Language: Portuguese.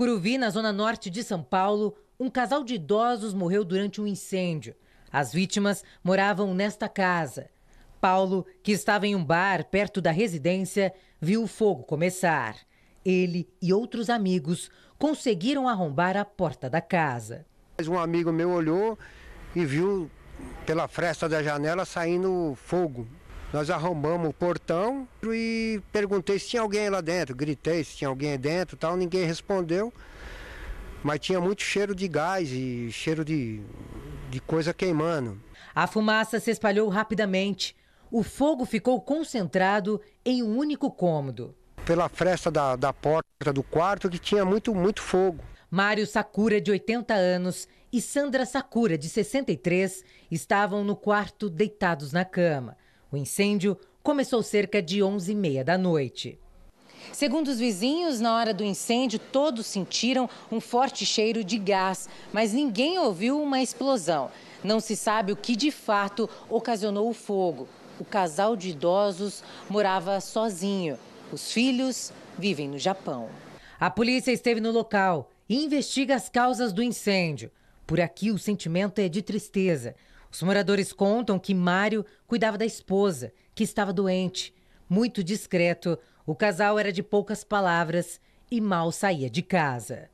Curuvi, na zona norte de São Paulo, um casal de idosos morreu durante um incêndio. As vítimas moravam nesta casa. Paulo, que estava em um bar perto da residência, viu o fogo começar. Ele e outros amigos conseguiram arrombar a porta da casa. Um amigo meu olhou e viu pela fresta da janela saindo fogo. Nós arrombamos o portão e perguntei se tinha alguém lá dentro, gritei se tinha alguém dentro tal, ninguém respondeu. Mas tinha muito cheiro de gás e cheiro de, de coisa queimando. A fumaça se espalhou rapidamente. O fogo ficou concentrado em um único cômodo. Pela fresta da, da porta do quarto que tinha muito, muito fogo. Mário Sakura, de 80 anos, e Sandra Sakura, de 63, estavam no quarto deitados na cama. O incêndio começou cerca de 11h30 da noite. Segundo os vizinhos, na hora do incêndio, todos sentiram um forte cheiro de gás, mas ninguém ouviu uma explosão. Não se sabe o que de fato ocasionou o fogo. O casal de idosos morava sozinho. Os filhos vivem no Japão. A polícia esteve no local e investiga as causas do incêndio. Por aqui, o sentimento é de tristeza. Os moradores contam que Mário cuidava da esposa, que estava doente. Muito discreto, o casal era de poucas palavras e mal saía de casa.